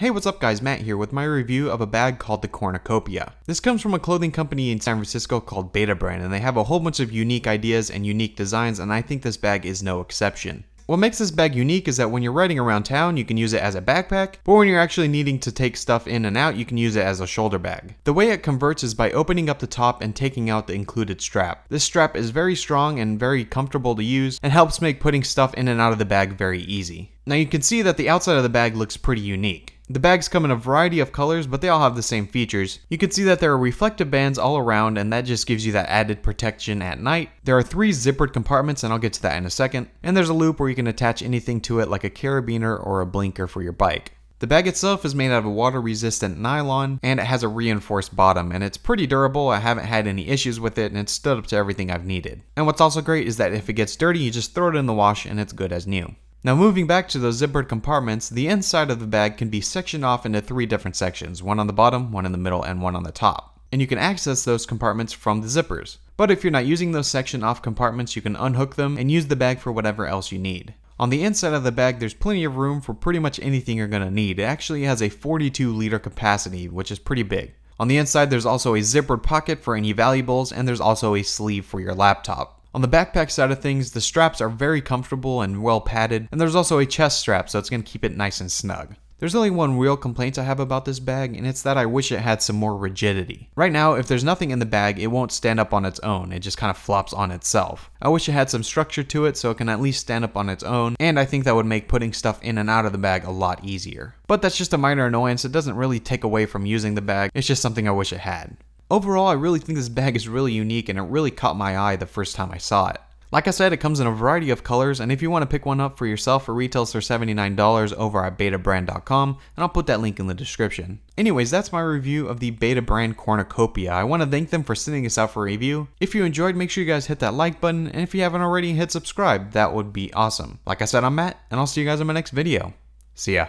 Hey, what's up guys, Matt here with my review of a bag called the Cornucopia. This comes from a clothing company in San Francisco called Beta Brand, and they have a whole bunch of unique ideas and unique designs, and I think this bag is no exception. What makes this bag unique is that when you're riding around town, you can use it as a backpack, but when you're actually needing to take stuff in and out, you can use it as a shoulder bag. The way it converts is by opening up the top and taking out the included strap. This strap is very strong and very comfortable to use, and helps make putting stuff in and out of the bag very easy. Now you can see that the outside of the bag looks pretty unique. The bags come in a variety of colors, but they all have the same features. You can see that there are reflective bands all around, and that just gives you that added protection at night. There are three zippered compartments, and I'll get to that in a second. And there's a loop where you can attach anything to it, like a carabiner or a blinker for your bike. The bag itself is made out of water resistant nylon and it has a reinforced bottom and it's pretty durable. I haven't had any issues with it and it's stood up to everything I've needed. And what's also great is that if it gets dirty, you just throw it in the wash and it's good as new. Now moving back to those zippered compartments, the inside of the bag can be sectioned off into three different sections, one on the bottom, one in the middle, and one on the top. And you can access those compartments from the zippers. But if you're not using those section off compartments, you can unhook them and use the bag for whatever else you need. On the inside of the bag, there's plenty of room for pretty much anything you're gonna need. It actually has a 42 liter capacity, which is pretty big. On the inside, there's also a zippered pocket for any valuables, and there's also a sleeve for your laptop. On the backpack side of things, the straps are very comfortable and well padded, and there's also a chest strap, so it's going to keep it nice and snug. There's only one real complaint I have about this bag, and it's that I wish it had some more rigidity. Right now, if there's nothing in the bag, it won't stand up on its own, it just kind of flops on itself. I wish it had some structure to it so it can at least stand up on its own, and I think that would make putting stuff in and out of the bag a lot easier. But that's just a minor annoyance, it doesn't really take away from using the bag, it's just something I wish it had. Overall, I really think this bag is really unique and it really caught my eye the first time I saw it. Like I said, it comes in a variety of colors, and if you want to pick one up for yourself, it retails for $79 over at betabrand.com, and I'll put that link in the description. Anyways, that's my review of the Beta Brand Cornucopia. I want to thank them for sending us out for review. If you enjoyed, make sure you guys hit that like button, and if you haven't already, hit subscribe. That would be awesome. Like I said, I'm Matt, and I'll see you guys in my next video. See ya.